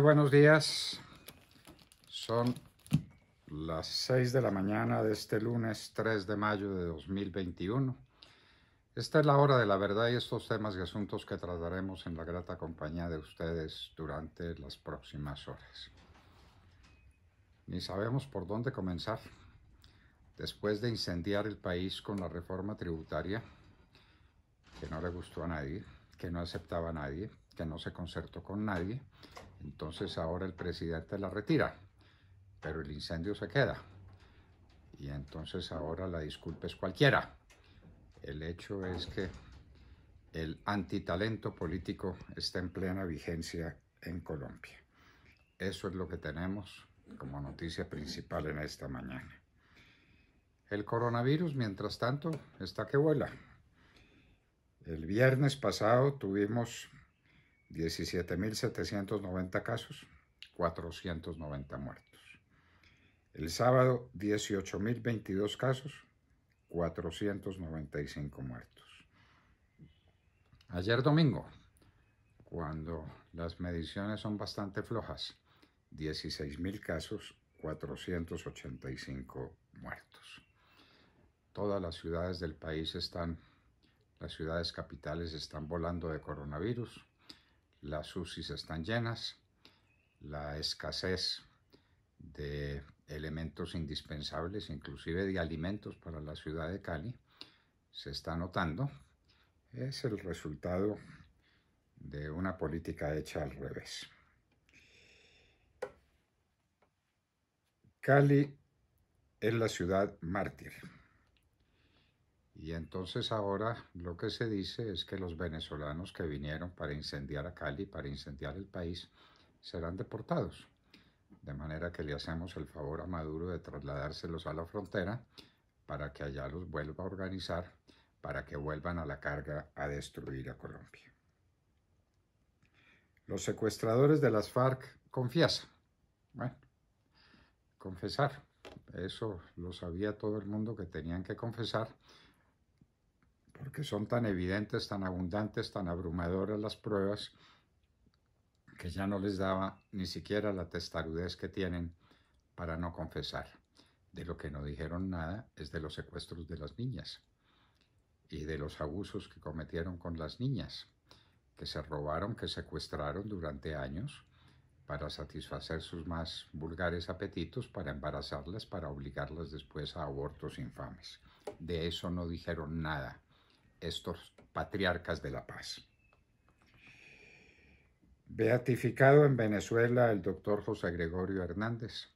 buenos días. Son las 6 de la mañana de este lunes 3 de mayo de 2021. Esta es la hora de la verdad y estos temas y asuntos que trataremos en la grata compañía de ustedes durante las próximas horas. Ni sabemos por dónde comenzar. Después de incendiar el país con la reforma tributaria, que no le gustó a nadie, que no aceptaba a nadie, que no se concertó con nadie, entonces ahora el presidente la retira, pero el incendio se queda. Y entonces ahora la disculpa es cualquiera. El hecho es que el antitalento político está en plena vigencia en Colombia. Eso es lo que tenemos como noticia principal en esta mañana. El coronavirus, mientras tanto, está que vuela. El viernes pasado tuvimos 17.790 casos, 490 muertos. El sábado, 18.022 casos, 495 muertos. Ayer domingo, cuando las mediciones son bastante flojas, 16.000 casos, 485 muertos. Todas las ciudades del país están, las ciudades capitales están volando de coronavirus las UCIs están llenas, la escasez de elementos indispensables, inclusive de alimentos para la ciudad de Cali, se está notando, es el resultado de una política hecha al revés. Cali es la ciudad mártir. Y entonces ahora lo que se dice es que los venezolanos que vinieron para incendiar a Cali, para incendiar el país, serán deportados. De manera que le hacemos el favor a Maduro de trasladárselos a la frontera para que allá los vuelva a organizar, para que vuelvan a la carga a destruir a Colombia. Los secuestradores de las FARC confiesan. Bueno, confesar. Eso lo sabía todo el mundo que tenían que confesar porque son tan evidentes, tan abundantes, tan abrumadoras las pruebas, que ya no les daba ni siquiera la testarudez que tienen para no confesar. De lo que no dijeron nada es de los secuestros de las niñas y de los abusos que cometieron con las niñas, que se robaron, que secuestraron durante años para satisfacer sus más vulgares apetitos, para embarazarlas, para obligarlas después a abortos infames. De eso no dijeron nada estos patriarcas de la paz. Beatificado en Venezuela el doctor José Gregorio Hernández,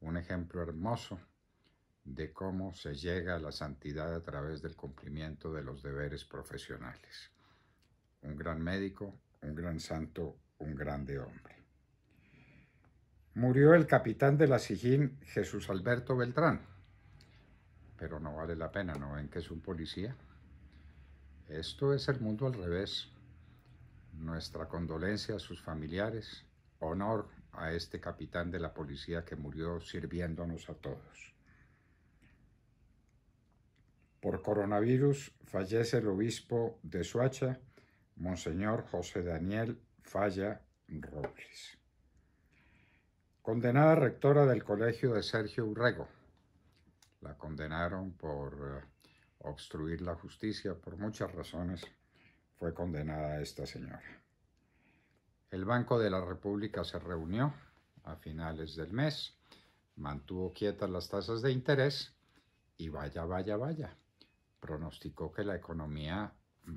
un ejemplo hermoso de cómo se llega a la santidad a través del cumplimiento de los deberes profesionales. Un gran médico, un gran santo, un grande hombre. Murió el capitán de la Sijín, Jesús Alberto Beltrán, pero no vale la pena, ¿no ven que es un policía? Esto es el mundo al revés. Nuestra condolencia a sus familiares, honor a este capitán de la policía que murió sirviéndonos a todos. Por coronavirus fallece el obispo de Suacha, Monseñor José Daniel Falla Robles. Condenada rectora del colegio de Sergio Urrego. La condenaron por eh, obstruir la justicia por muchas razones, fue condenada a esta señora. El Banco de la República se reunió a finales del mes, mantuvo quietas las tasas de interés y vaya, vaya, vaya, pronosticó que la economía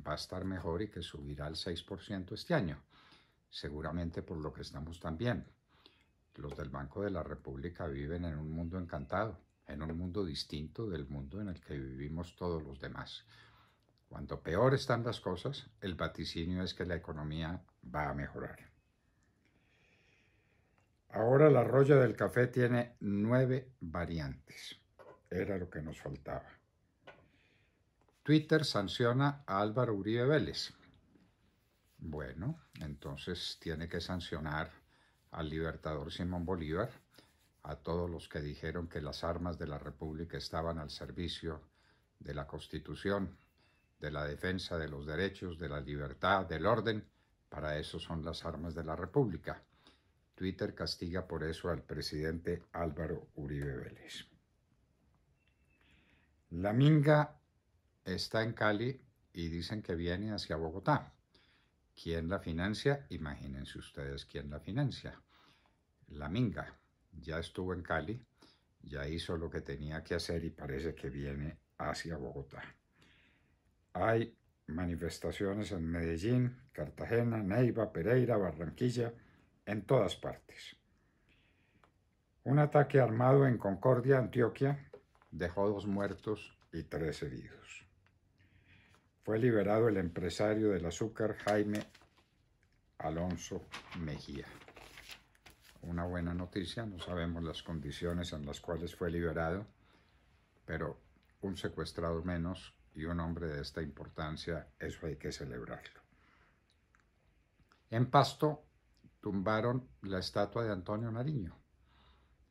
va a estar mejor y que subirá al 6% este año, seguramente por lo que estamos tan bien. Los del Banco de la República viven en un mundo encantado en un mundo distinto del mundo en el que vivimos todos los demás. Cuanto peor están las cosas, el vaticinio es que la economía va a mejorar. Ahora la roya del café tiene nueve variantes. Era lo que nos faltaba. Twitter sanciona a Álvaro Uribe Vélez. Bueno, entonces tiene que sancionar al libertador Simón Bolívar a todos los que dijeron que las armas de la República estaban al servicio de la Constitución, de la defensa de los derechos, de la libertad, del orden. Para eso son las armas de la República. Twitter castiga por eso al presidente Álvaro Uribe Vélez. La Minga está en Cali y dicen que viene hacia Bogotá. ¿Quién la financia? Imagínense ustedes quién la financia. La Minga ya estuvo en Cali, ya hizo lo que tenía que hacer y parece que viene hacia Bogotá. Hay manifestaciones en Medellín, Cartagena, Neiva, Pereira, Barranquilla, en todas partes. Un ataque armado en Concordia, Antioquia, dejó dos muertos y tres heridos. Fue liberado el empresario del azúcar Jaime Alonso Mejía una buena noticia, no sabemos las condiciones en las cuales fue liberado, pero un secuestrado menos y un hombre de esta importancia, eso hay que celebrarlo. En Pasto tumbaron la estatua de Antonio Nariño,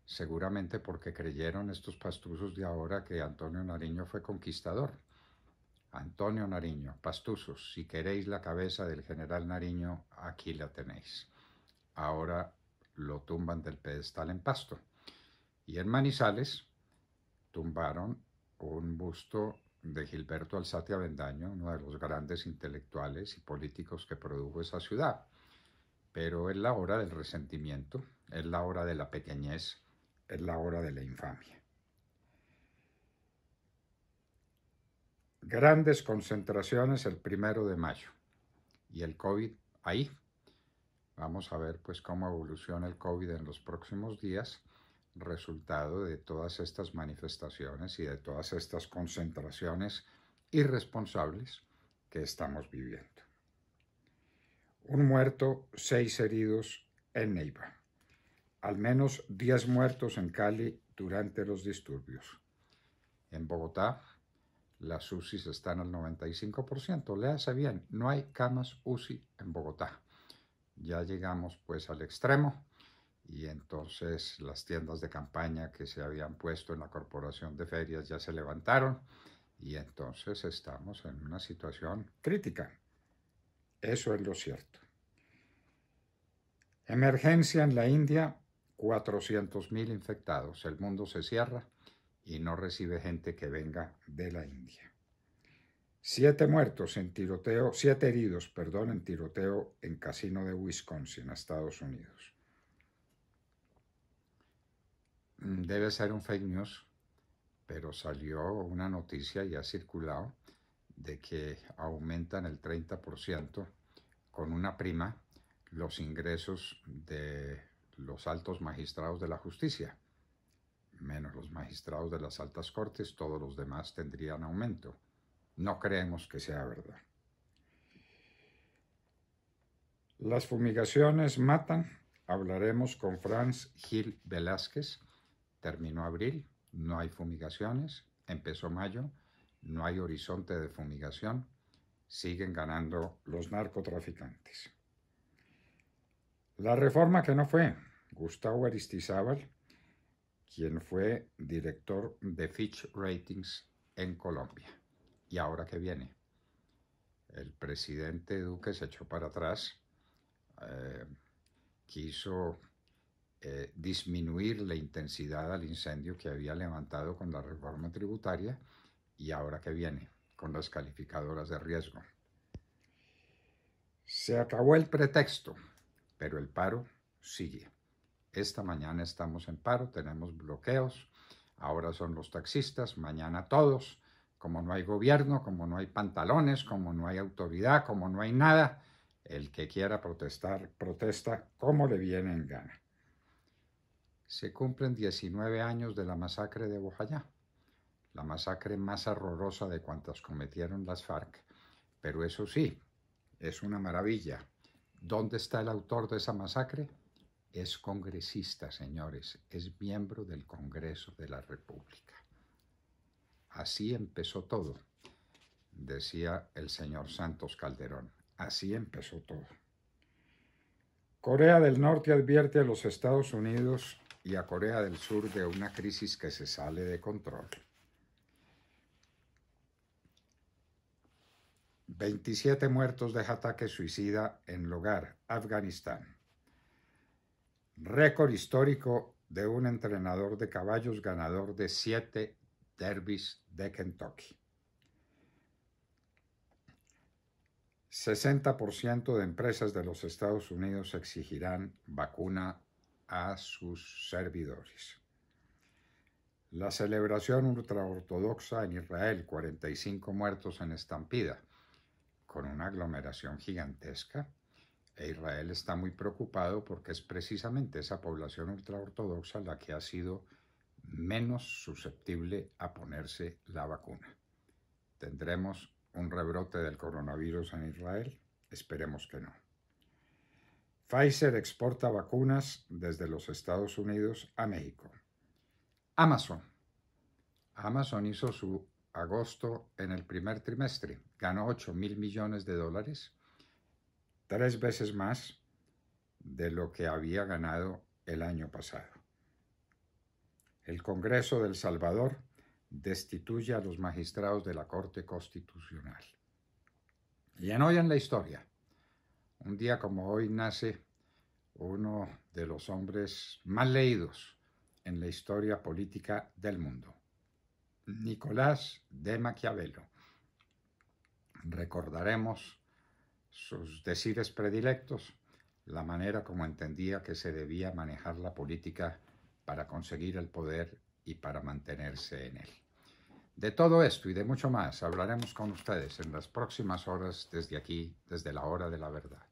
seguramente porque creyeron estos pastuzos de ahora que Antonio Nariño fue conquistador. Antonio Nariño, pastuzos, si queréis la cabeza del general Nariño, aquí la tenéis. Ahora lo tumban del pedestal en pasto. Y en Manizales tumbaron un busto de Gilberto Alzate Avendaño, uno de los grandes intelectuales y políticos que produjo esa ciudad. Pero es la hora del resentimiento, es la hora de la pequeñez, es la hora de la infamia. Grandes concentraciones el primero de mayo y el COVID ahí, Vamos a ver pues cómo evoluciona el COVID en los próximos días, resultado de todas estas manifestaciones y de todas estas concentraciones irresponsables que estamos viviendo. Un muerto, seis heridos en Neiva. Al menos 10 muertos en Cali durante los disturbios. En Bogotá, las UCIs están al 95%. Léase bien, no hay camas UCI en Bogotá. Ya llegamos pues al extremo y entonces las tiendas de campaña que se habían puesto en la corporación de ferias ya se levantaron y entonces estamos en una situación crítica. Eso es lo cierto. Emergencia en la India, 400.000 infectados. El mundo se cierra y no recibe gente que venga de la India. Siete muertos en tiroteo, siete heridos, perdón, en tiroteo en casino de Wisconsin, Estados Unidos. Mm, debe ser un fake news, pero salió una noticia y ha circulado de que aumentan el 30% con una prima los ingresos de los altos magistrados de la justicia, menos los magistrados de las altas cortes, todos los demás tendrían aumento no creemos que sea verdad. Las fumigaciones matan. Hablaremos con Franz Gil Velázquez. Terminó abril, no hay fumigaciones. Empezó mayo, no hay horizonte de fumigación. Siguen ganando los narcotraficantes. La reforma que no fue, Gustavo Aristizábal, quien fue director de Fitch Ratings en Colombia. ¿Y ahora que viene? El presidente Duque se echó para atrás, eh, quiso eh, disminuir la intensidad al incendio que había levantado con la reforma tributaria y ahora que viene con las calificadoras de riesgo. Se acabó el pretexto, pero el paro sigue. Esta mañana estamos en paro, tenemos bloqueos, ahora son los taxistas, mañana todos, como no hay gobierno, como no hay pantalones, como no hay autoridad, como no hay nada, el que quiera protestar, protesta como le viene en gana. Se cumplen 19 años de la masacre de Bojayá, la masacre más horrorosa de cuantas cometieron las FARC. Pero eso sí, es una maravilla. ¿Dónde está el autor de esa masacre? Es congresista, señores, es miembro del Congreso de la República. Así empezó todo, decía el señor Santos Calderón. Así empezó todo. Corea del Norte advierte a los Estados Unidos y a Corea del Sur de una crisis que se sale de control. 27 muertos de ataque suicida en Logar, Afganistán. Récord histórico de un entrenador de caballos ganador de siete Derbys de Kentucky. 60% de empresas de los Estados Unidos exigirán vacuna a sus servidores. La celebración ultraortodoxa en Israel, 45 muertos en estampida, con una aglomeración gigantesca. E Israel está muy preocupado porque es precisamente esa población ultraortodoxa la que ha sido menos susceptible a ponerse la vacuna. ¿Tendremos un rebrote del coronavirus en Israel? Esperemos que no. Pfizer exporta vacunas desde los Estados Unidos a México. Amazon. Amazon hizo su agosto en el primer trimestre. Ganó 8 mil millones de dólares, tres veces más de lo que había ganado el año pasado el Congreso del Salvador destituye a los magistrados de la Corte Constitucional. Y en hoy en la historia, un día como hoy nace uno de los hombres más leídos en la historia política del mundo, Nicolás de Maquiavelo. Recordaremos sus decires predilectos, la manera como entendía que se debía manejar la política para conseguir el poder y para mantenerse en él. De todo esto y de mucho más hablaremos con ustedes en las próximas horas desde aquí, desde la hora de la verdad.